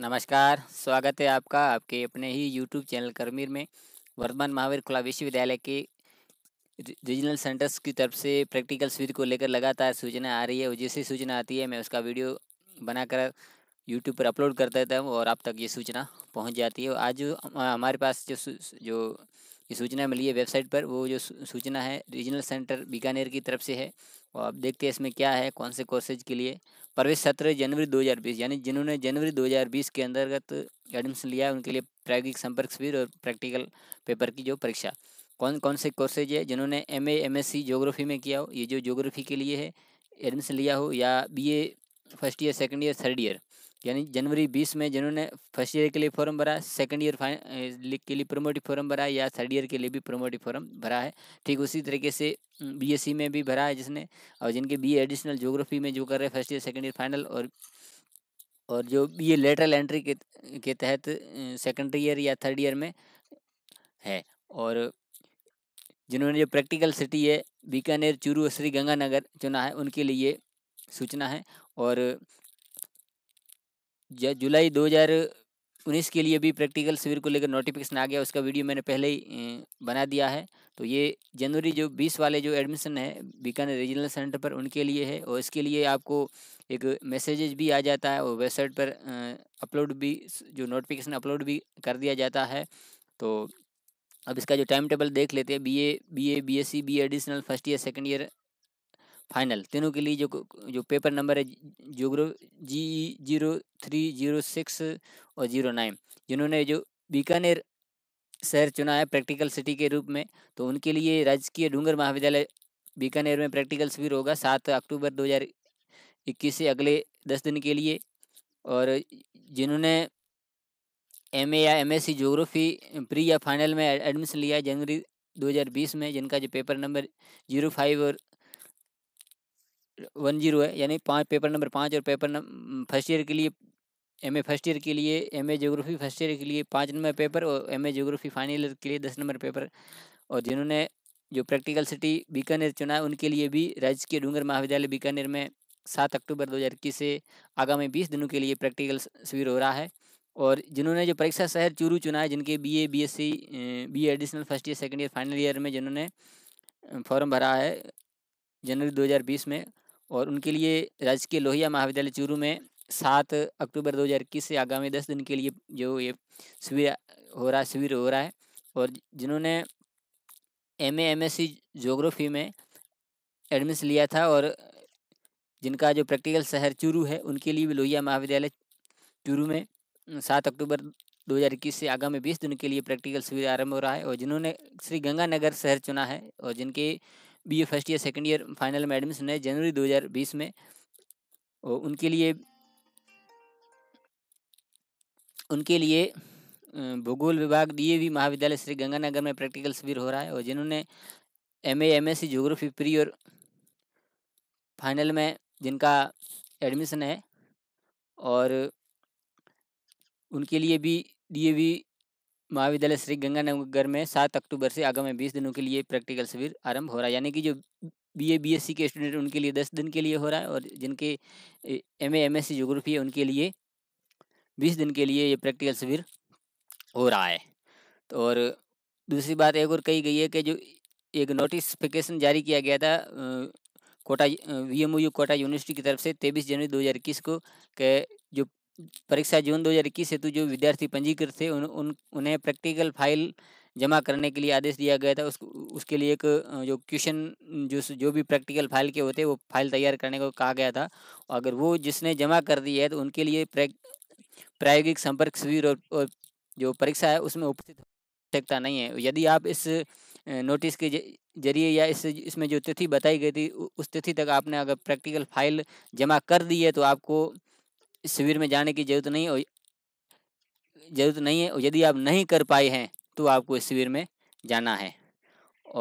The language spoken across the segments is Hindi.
नमस्कार स्वागत है आपका आपके अपने ही यूट्यूब चैनल करमीर में वर्धमान महावीर खुला विश्वविद्यालय के रीजनल सेंटर्स की तरफ से प्रैक्टिकल सीरीज को लेकर लगातार सूचना आ रही है और जैसे सूचना आती है मैं उसका वीडियो बनाकर यूट्यूब पर अपलोड कर देता हूँ और आप तक ये सूचना पहुँच जाती है आज हमारे पास जो जो ये सूचना मिली है वेबसाइट पर वो जो सूचना है रीजनल सेंटर बीकानेर की तरफ से है और आप देखते हैं इसमें क्या है कौन से कोर्सेज के लिए प्रवेश सत्र जनवरी 2020 यानी जिन्होंने जनवरी 2020 के अंतर्गत एडमिशन लिया है उनके लिए प्रायोगिक संपर्क शिविर और प्रैक्टिकल पेपर की जो परीक्षा कौन कौन से कोर्सेज है जिन्होंने M A M S C geography में किया हो ये जो जोग्राफी के लिए है एडमिशन लिया हो या B A first year second year third year यानी जनवरी बीस में जिन्होंने फर्स्ट ईयर के लिए फॉर्म भरा सेकंड ईयर के लिए प्रोमोटिव फॉर्म भरा या थर्ड ईयर के लिए भी प्रोमोटिव फॉर्म भरा है ठीक उसी तरीके से बीएससी में भी भरा है जिसने और जिनके बीए एडिशनल जोग्राफी में जो कर रहे हैं first year second year final और और जो बी लेटरल एंट्री के के तहत सेकेंडरी ईयर या थर्ड ईयर में है और जिन्होंने जो प्रैक्टिकल सिटी है बीकानेर चूरू श्री गंगानगर चुना है उनके लिए सूचना है और जुलाई 2019 के लिए भी प्रैक्टिकल शिविर को लेकर नोटिफिकेशन आ गया उसका वीडियो मैंने पहले ही बना दिया है तो ये जनवरी जो 20 वाले जो एडमिशन है बीकानेर रीजनल सेंटर पर उनके लिए है और इसके लिए आपको एक मैसेजेज भी आ जाता है और वेबसाइट पर अपलोड भी जो नोटिफिकेशन अपलोड भी कर दिया जाता है तो अब इसका जो टाइम टेबल देख लेते हैं B A B A B S C B additional first year second year final तीनों के लिए जो जो पेपर नंबर है geography zero three zero six और जीरो नाइन जिन्होंने जो बीकानेर शहर चुना है प्रैक्टिकल सिटी के रूप में तो उनके लिए राजकीय डूंगर महाविद्यालय बीकानेर में प्रैक्टिकल शिविर होगा सात अक्टूबर इक्कीस से अगले दस दिन के लिए और जिन्होंने एम या एम एस जोग्राफी प्री या फाइनल में एडमिशन लिया है जनवरी 2020 में जिनका जो पेपर नंबर जीरो फाइव और वन जीरो है यानी पाँच पेपर नंबर पाँच और पेपर नंबर फर्स्ट ईयर के लिए एम ए फर्स्ट ईयर के लिए M A geography first year के लिए पाँच नंबर पेपर और M A geography final year के लिए दस नंबर पेपर और जिन्होंने जो प्रैक्टिकल सिटी बीकानेर चुना है उनके लिए भी राज्य के डूंगर महाविद्यालय बीकानेर में सात अक्टूबर दो से आगामी बीस दिनों के लिए प्रैक्टिकल शिविर हो रहा है और जिन्होंने जो परीक्षा शहर चूरू चुना है जिनके B A B S C B additional first year second year final year में जिन्होंने फॉर्म भरा है जनवरी 2020 में और उनके लिए राजकीय लोहिया महाविद्यालय चूरू में सात अक्टूबर इक्कीस से आगामी दस दिन के लिए जो ये शिविर हो रहा है शिविर हो रहा है और जिन्होंने M M S C geography में एडमिशन लिया था और जिनका जो प्रैक्टिकल शहर चूरू है उनके लिए भी लोहिया महाविद्यालय चूरू में सात अक्टूबर 2021 से आगामी बीस दिन के लिए प्रैक्टिकल शिविर आरंभ हो रहा है और जिन्होंने श्री गंगानगर शहर चुना है और जिनके B first year second year final में एडमिशन है जनवरी 2020 में और उनके लिए उनके लिए भूगोल विभाग वी महाविद्यालय श्री गंगानगर में प्रैक्टिकल शिविर हो रहा है और जिन्होंने M A M S C geography pre और फाइनल में जिनका एडमिशन है और उनके लिए भी डी ए वी महाविद्यालय श्री गंगानगर में सात अक्टूबर से आगामी बीस दिनों के लिए प्रैक्टिकल शिविर आरंभ हो रहा है यानी कि जो B A B S C के स्टूडेंट उनके लिए दस दिन के लिए हो रहा है और जिनके M A M S C geography है उनके लिए बीस दिन के लिए ये प्रैक्टिकल शिविर हो रहा है तो और दूसरी बात एक और कही गई है कि जो एक नोटिसफिकेशन जारी किया गया था Kota V M Kota university की तरफ से तेईस जनवरी दो को के जो परीक्षा जून 2021 हेतु तो जो विद्यार्थी पंजीकृत थे उन, उन उन्हें प्रैक्टिकल फाइल जमा करने के लिए आदेश दिया गया था उस उसके लिए एक जो क्वेश्चन जो जो भी प्रैक्टिकल फाइल के होते वो फाइल तैयार करने को कहा गया था अगर वो जिसने जमा कर दी है तो उनके लिए प्रायोगिक संपर्क शिविर और, और जो परीक्षा है उसमें उपस्थित सकता नहीं है यदि आप इस नोटिस के जरिए या इस इसमें जो तिथि बताई गई थी उस तिथि तक आपने अगर प्रैक्टिकल फाइल जमा कर दी है तो आपको इस शिविर में जाने की जरूरत नहीं और जरूरत नहीं है और यदि आप नहीं कर पाए हैं तो आपको इस शिविर में जाना है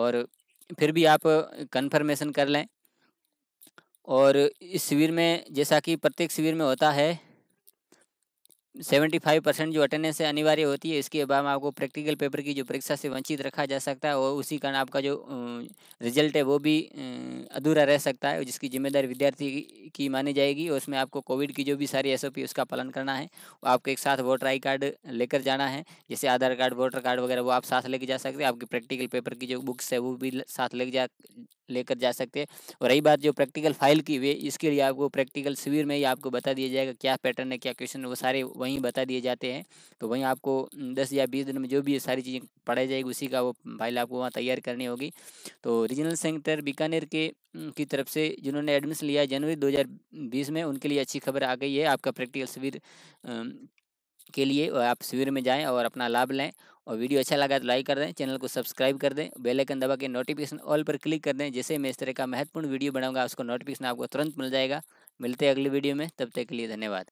और फिर भी आप कन्फर्मेशन कर लें और इस शिविर में जैसा कि प्रत्येक शिविर में होता है सेवेंटी फाइव परसेंट जो अटेंडेंस है अनिवार्य होती है इसके अलावा आपको प्रैक्टिकल पेपर की जो परीक्षा से वंचित रखा जा सकता है और उसी कारण आपका जो रिजल्ट है वो भी अधूरा रह सकता है जिसकी जिम्मेदारी विद्यार्थी की मानी जाएगी और उसमें आपको कोविड की जो भी सारी एस उसका पालन करना है आपको एक साथ वोटर आई कार्ड लेकर जाना है जैसे आधार कार्ड वोटर कार्ड वगैरह वो आप साथ लेके जा सकते हैं आपकी प्रैक्टिकल पेपर की जो बुक्स है वो भी साथ लेके जा लेकर जा सकते हैं और रही बात जो प्रैक्टिकल फाइल की हुई है इसके लिए आपको प्रैक्टिकल शिविर में ही आपको बता दिया जाएगा क्या पैटर्न है क्या क्वेश्चन है वो सारे वहीं बता दिए जाते हैं तो वहीं आपको दस या बीस दिन में जो भी सारी चीज़ें पढ़ाई जाएगी उसी का वो फाइल आपको वहाँ तैयार करनी होगी तो रीजनल सेंटर बीकानेर के की तरफ से जिन्होंने एडमिशन लिया जनवरी दो में उनके लिए अच्छी खबर आ गई है आपका प्रैक्टिकल शिविर के लिए आप शिविर में जाएँ और अपना लाभ लें और वीडियो अच्छा लगा तो लाइक कर दें चैनल को सब्सक्राइब कर दें बेल आइकन दबा के नोटिफिकेशन ऑल पर क्लिक कर दें जैसे मैं इस तरह का महत्वपूर्ण वीडियो बनाऊंगा उसको नोटिफिकेशन आपको तुरंत मिल जाएगा मिलते हैं अगली वीडियो में तब तक के लिए धन्यवाद